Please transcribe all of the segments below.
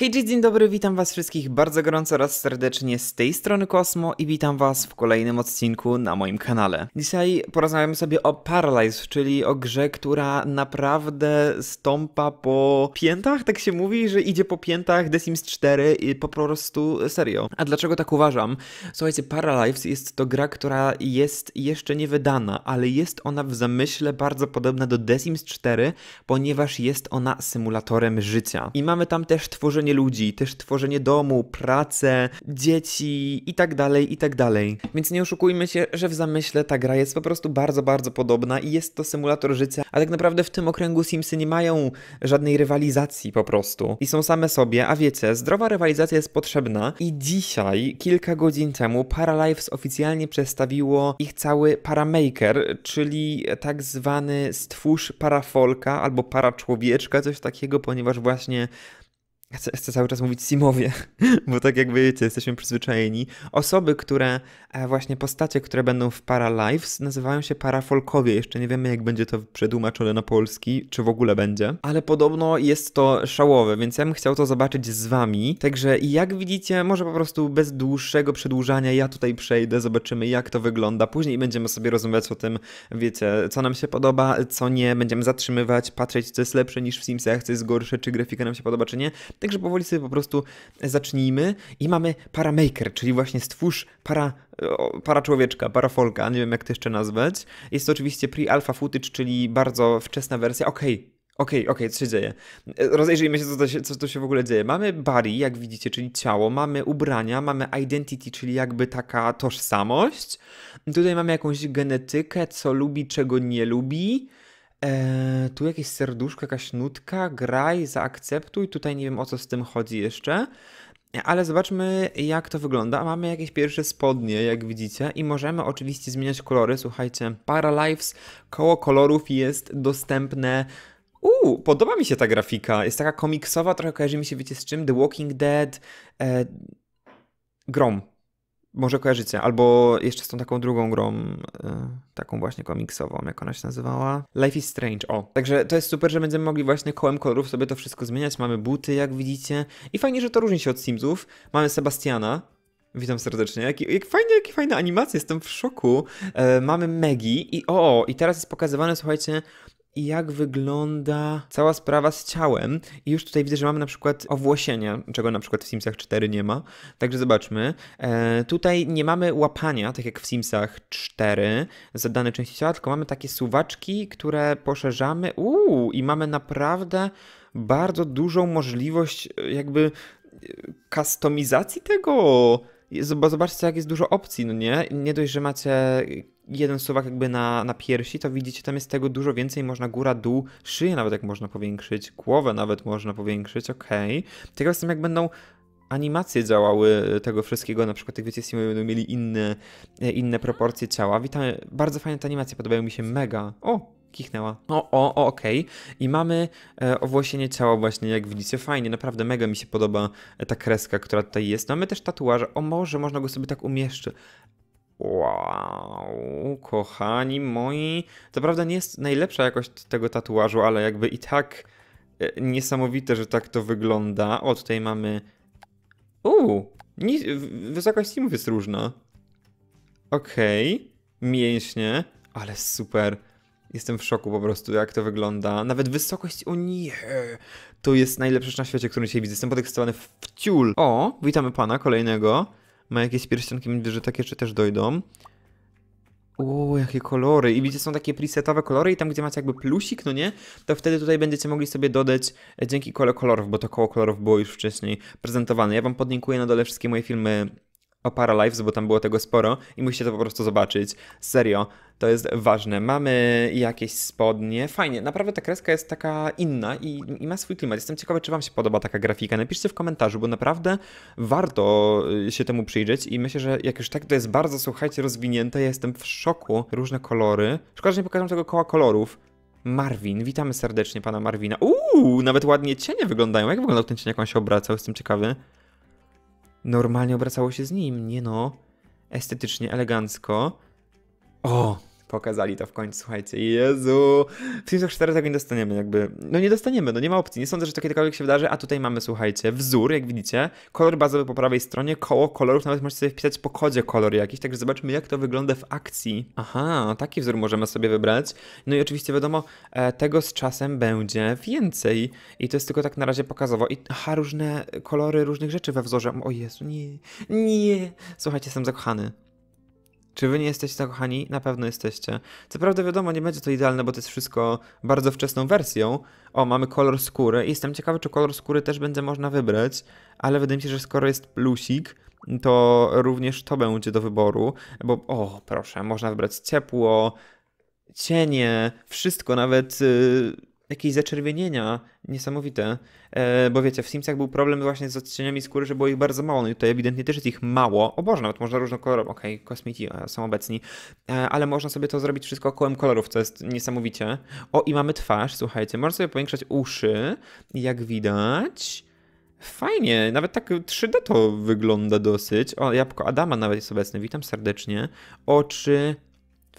Hej, dzień dobry, witam was wszystkich bardzo gorąco oraz serdecznie z tej strony Kosmo i witam was w kolejnym odcinku na moim kanale. Dzisiaj porozmawiamy sobie o Paralyze, czyli o grze, która naprawdę stąpa po piętach, tak się mówi, że idzie po piętach The Sims 4 i po prostu serio. A dlaczego tak uważam? Słuchajcie, Paralyze jest to gra, która jest jeszcze nie wydana, ale jest ona w zamyśle bardzo podobna do The Sims 4, ponieważ jest ona symulatorem życia. I mamy tam też tworzenie ludzi, też tworzenie domu, pracę, dzieci i tak dalej, i tak dalej. Więc nie oszukujmy się, że w zamyśle ta gra jest po prostu bardzo, bardzo podobna i jest to symulator życia, a tak naprawdę w tym okręgu Simsy nie mają żadnej rywalizacji po prostu. I są same sobie, a wiecie, zdrowa rywalizacja jest potrzebna i dzisiaj, kilka godzin temu, Paralives oficjalnie przedstawiło ich cały paramaker, czyli tak zwany stwórz parafolka albo para człowieczka, coś takiego, ponieważ właśnie Chcę, chcę, cały czas mówić Simowie, bo tak jak wiecie, jesteśmy przyzwyczajeni. Osoby, które, e, właśnie postacie, które będą w Paralives, nazywają się parafolkowie. Jeszcze nie wiemy, jak będzie to przetłumaczone na polski, czy w ogóle będzie. Ale podobno jest to szałowe, więc ja bym chciał to zobaczyć z wami. Także jak widzicie, może po prostu bez dłuższego przedłużania ja tutaj przejdę, zobaczymy jak to wygląda. Później będziemy sobie rozmawiać o tym, wiecie, co nam się podoba, co nie. Będziemy zatrzymywać, patrzeć, co jest lepsze niż w Simsach, co jest gorsze, czy grafika nam się podoba, czy nie Także powoli sobie po prostu zacznijmy i mamy paramaker, czyli właśnie stwórz para, para człowieczka, para folka, nie wiem jak to jeszcze nazwać. Jest to oczywiście pre-alpha footage, czyli bardzo wczesna wersja. Okej, okay. Okej, okay, okej, okay, co się dzieje? Rozejrzyjmy się co, to się, co to się w ogóle dzieje. Mamy body, jak widzicie, czyli ciało, mamy ubrania, mamy identity, czyli jakby taka tożsamość. Tutaj mamy jakąś genetykę, co lubi, czego nie lubi. E, tu jakieś serduszko, jakaś nutka, graj, zaakceptuj. Tutaj nie wiem o co z tym chodzi jeszcze. Ale zobaczmy, jak to wygląda. Mamy jakieś pierwsze spodnie, jak widzicie, i możemy oczywiście zmieniać kolory. Słuchajcie, Paralives, koło kolorów jest dostępne. Uuu, podoba mi się ta grafika. Jest taka komiksowa, trochę kojarzy mi się, wiecie, z czym? The Walking Dead, e, Grom może kojarzycie. Albo jeszcze z tą taką drugą grą, y, taką właśnie komiksową, jak ona się nazywała. Life is Strange, o. Także to jest super, że będziemy mogli właśnie kołem kolorów sobie to wszystko zmieniać. Mamy buty, jak widzicie. I fajnie, że to różni się od Simsów. Mamy Sebastiana, Witam serdecznie. Jaki, jak, fajnie, jakie fajne animacje, jestem w szoku. E, mamy Megi i o, i teraz jest pokazywane, słuchajcie, i jak wygląda cała sprawa z ciałem. I już tutaj widzę, że mamy na przykład owłosienia, czego na przykład w Simsach 4 nie ma. Także zobaczmy. E, tutaj nie mamy łapania, tak jak w Simsach 4 za dane części ciała, tylko mamy takie suwaczki, które poszerzamy. Uuu, i mamy naprawdę bardzo dużą możliwość e, jakby kustomizacji e, tego. Zobaczcie, jak jest dużo opcji, no nie? Nie dość, że macie jeden suwak jakby na, na piersi, to widzicie, tam jest tego dużo więcej, można góra, dół, szyję nawet jak można powiększyć, głowę nawet można powiększyć, okej. Okay. Ciekaw jestem jak będą animacje działały tego wszystkiego, na przykład jak wiecie, Simy będą mieli inne, e, inne proporcje ciała. Witamy, bardzo fajne te animacje, podobają mi się mega. O, kichnęła. O, o, o, okej. Okay. I mamy e, owłosienie ciała właśnie, jak widzicie, fajnie, naprawdę mega mi się podoba e, ta kreska, która tutaj jest. No, mamy też tatuaż o może można go sobie tak umieszczyć. Wow, kochani moi. To prawda nie jest najlepsza jakość tego tatuażu, ale jakby i tak e, niesamowite, że tak to wygląda. O, tutaj mamy... Uuu, wysokość simów jest różna. Okej, okay. mięśnie, ale super. Jestem w szoku po prostu, jak to wygląda. Nawet wysokość, o nie! To jest najlepsze na świecie, którym się widzę. Jestem podekscytowany w ciul. O, witamy pana kolejnego ma jakieś pierścionki że takie, czy też dojdą. O, jakie kolory. I widzicie, są takie presetowe kolory i tam, gdzie macie jakby plusik, no nie? To wtedy tutaj będziecie mogli sobie dodać e, dzięki kole kolorów, bo to koło kolorów było już wcześniej prezentowane. Ja wam podlinkuję na dole wszystkie moje filmy o Paralives, bo tam było tego sporo i musicie to po prostu zobaczyć. Serio, to jest ważne. Mamy jakieś spodnie. Fajnie, naprawdę ta kreska jest taka inna i, i, ma swój klimat. Jestem ciekawy, czy Wam się podoba taka grafika. Napiszcie w komentarzu, bo naprawdę warto y, się temu przyjrzeć i myślę, że jak już tak to jest bardzo, słuchajcie, rozwinięte, ja jestem w szoku. Różne kolory. Szkoda, że nie pokażę tego koła kolorów. Marvin, witamy serdecznie pana Marvina. Uuu, nawet ładnie cienie wyglądają. Jak wyglądał ten cień, jak on się obracał? Jestem ciekawy normalnie obracało się z nim, nie no. Estetycznie, elegancko. O, pokazali to w końcu, słuchajcie, Jezu, w Simsach 4 tego nie dostaniemy jakby, no nie dostaniemy, no nie ma opcji, nie sądzę, że takie kiedykolwiek się wydarzy, a tutaj mamy, słuchajcie, wzór, jak widzicie, kolor bazowy po prawej stronie, koło kolorów, nawet możecie sobie wpisać po kodzie kolor jakiś, także zobaczmy, jak to wygląda w akcji. Aha, taki wzór możemy sobie wybrać, no i oczywiście wiadomo, e, tego z czasem będzie więcej i to jest tylko tak na razie pokazowo i aha, różne kolory różnych rzeczy we wzorze, o Jezu, nie, nie, słuchajcie, jestem zakochany. Czy wy nie jesteście zakochani? Na pewno jesteście. Co prawda wiadomo, nie będzie to idealne, bo to jest wszystko bardzo wczesną wersją. O, mamy kolor skóry. Jestem ciekawy, czy kolor skóry też będzie można wybrać, ale wydaje mi się, że skoro jest plusik, to również to będzie do wyboru, bo o, proszę, można wybrać ciepło, cienie, wszystko, nawet... Yy jakieś zaczerwienienia niesamowite, e, bo wiecie, w Simsach był problem właśnie z odcieniami skóry, że było ich bardzo mało, no i tutaj ewidentnie też jest ich mało, o Boże, nawet można różnokolorowo, okej, okay, kosmici e, są obecni, e, ale można sobie to zrobić wszystko kołem kolorów, co jest niesamowicie. O, i mamy twarz, słuchajcie, można sobie powiększać uszy, jak widać, Fajnie, nawet tak 3D to wygląda dosyć. O, jabłko Adama nawet jest obecne, witam serdecznie. Oczy,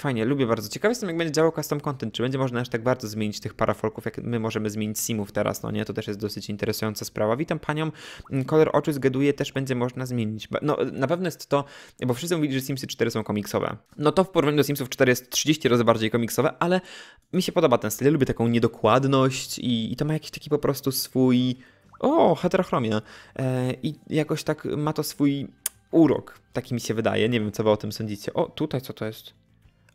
Fajnie, lubię bardzo. Ciekawy jestem, jak będzie działał custom content. Czy będzie można aż tak bardzo zmienić tych parafolków, jak my możemy zmienić simów teraz, no nie? To też jest dosyć interesująca sprawa. Witam panią. Mm, kolor oczu zgaduję, też będzie można zmienić. No, na pewno jest to, bo wszyscy mówili, że Simsy 4 są komiksowe. No to w porównaniu do Simsów 4 jest 30 razy bardziej komiksowe, ale mi się podoba ten styl. Ja lubię taką niedokładność i, i to ma jakiś taki po prostu swój... O, heterochromia. E, I jakoś tak ma to swój urok, taki mi się wydaje. Nie wiem, co wy o tym sądzicie. O, tutaj co to jest?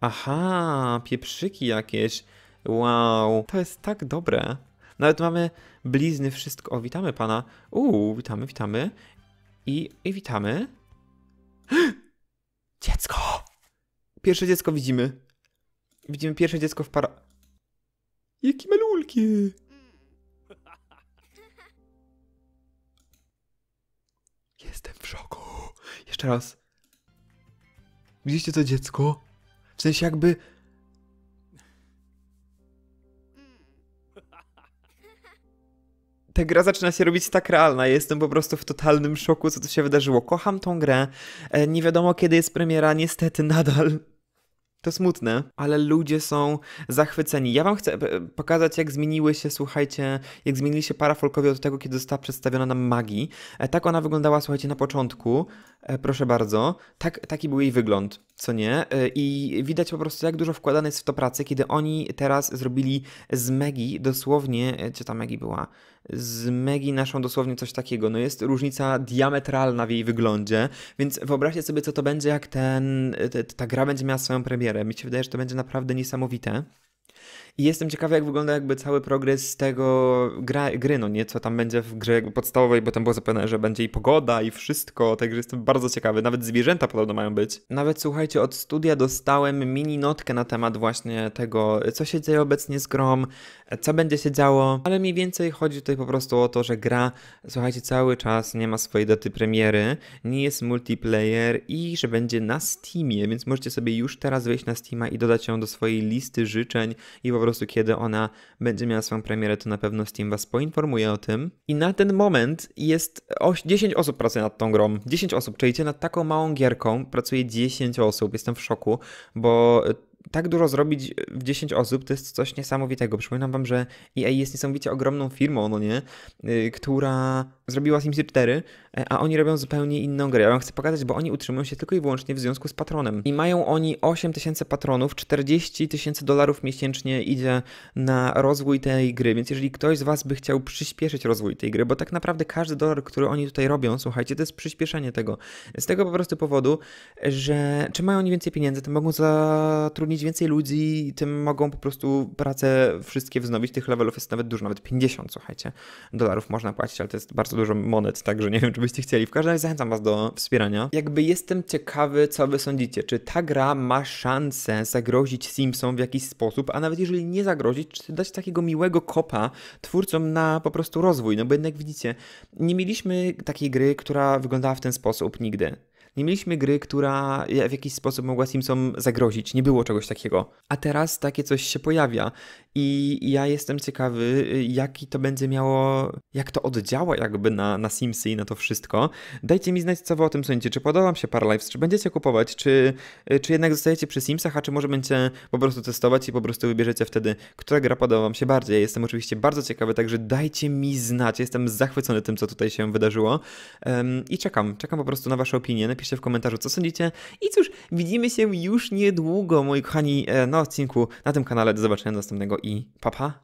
Aha, pieprzyki jakieś. Wow, to jest tak dobre. Nawet mamy blizny, wszystko. O, witamy pana. Uuu, witamy, witamy. I, i witamy. dziecko! Pierwsze dziecko widzimy. Widzimy pierwsze dziecko w para... Jakie malulki! Jestem w szoku. Jeszcze raz. Widzicie to dziecko? W sensie jakby... ta gra zaczyna się robić tak realna. Jestem po prostu w totalnym szoku, co tu się wydarzyło. Kocham tą grę. E, nie wiadomo, kiedy jest premiera, niestety nadal. To smutne, ale ludzie są zachwyceni. Ja wam chcę pokazać, jak zmieniły się, słuchajcie, jak zmienili się parafolkowie od tego, kiedy została przedstawiona nam magii. E, tak ona wyglądała, słuchajcie, na początku. E, proszę bardzo, tak, taki był jej wygląd, co nie? E, I widać po prostu, jak dużo wkładane jest w to pracy, kiedy oni teraz zrobili z Megi dosłownie, e, czy ta Megi była, z Megi naszą dosłownie coś takiego. No jest różnica diametralna w jej wyglądzie, więc wyobraźcie sobie, co to będzie, jak ten, ta gra będzie miała swoją premierę. Mi się wydaje, że to będzie naprawdę niesamowite. I jestem ciekawy, jak wygląda jakby cały progres tego gra, gry, no nie, co tam będzie w grze jakby podstawowej, bo tam było zapewne, że będzie i pogoda i wszystko, także jestem bardzo ciekawy. Nawet zwierzęta podobno mają być. Nawet słuchajcie, od studia dostałem mini notkę na temat właśnie tego, co się dzieje obecnie z grom, co będzie się działo, ale mniej więcej chodzi tutaj po prostu o to, że gra, słuchajcie, cały czas nie ma swojej daty premiery, nie jest multiplayer i że będzie na Steamie, więc możecie sobie już teraz wejść na Steama i dodać ją do swojej listy życzeń i po prostu prostu kiedy ona będzie miała swoją premierę, to na pewno Steam was poinformuje o tym. I na ten moment jest 10 osób pracuje nad tą grą. 10 osób, czyli nad taką małą gierką pracuje 10 osób. Jestem w szoku, bo tak dużo zrobić e, w 10 osób to jest coś niesamowitego. Przypominam wam, że EA jest niesamowicie ogromną firmą, no nie? E, która zrobiła Sims 4, e, a oni robią zupełnie inną grę. Ja wam chcę pokazać, bo oni utrzymują się tylko i wyłącznie w związku z patronem. I mają oni 8 tysięcy patronów, 40 tysięcy dolarów miesięcznie idzie na rozwój tej gry, więc jeżeli ktoś z was by chciał przyspieszyć rozwój tej gry, bo tak naprawdę każdy dolar, który oni tutaj robią, słuchajcie, to jest przyspieszenie tego. Z tego po prostu powodu, że czy mają oni więcej pieniędzy, to mogą zatrudnić więcej ludzi tym mogą po prostu pracę wszystkie wznowić. Tych levelów jest nawet dużo, nawet 50, słuchajcie, dolarów można płacić, ale to jest bardzo dużo monet, także nie wiem, czy byście chcieli. W każdym razie zachęcam was do wspierania. Jakby jestem ciekawy, co wy sądzicie, czy ta gra ma szansę zagrozić Simsom w jakiś sposób, a nawet jeżeli nie zagrozić, czy dać takiego miłego kopa twórcom na po prostu rozwój, no bo jednak widzicie, nie mieliśmy takiej gry, która wyglądała w ten sposób nigdy. Nie mieliśmy gry, która w jakiś sposób mogła Simsom zagrozić. Nie było czegoś takiego. A teraz takie coś się pojawia i ja jestem ciekawy, jaki to będzie miało, jak to oddziała jakby na, na Simsy i na to wszystko. Dajcie mi znać, co wy o tym sądzicie. Czy podoba wam się Paralives? Czy będziecie kupować? Czy, czy jednak zostajecie przy Simsach? A czy może będziecie po prostu testować i po prostu wybierzecie wtedy, która gra podoba wam się bardziej? jestem oczywiście bardzo ciekawy, także dajcie mi znać. Jestem zachwycony tym, co tutaj się wydarzyło um, i czekam. Czekam po prostu na wasze opinie. Napisz napiszcie w komentarzu, co sądzicie. I cóż, widzimy się już niedługo, moi kochani, e, na odcinku, na tym kanale. Do zobaczenia następnego i papa. Pa.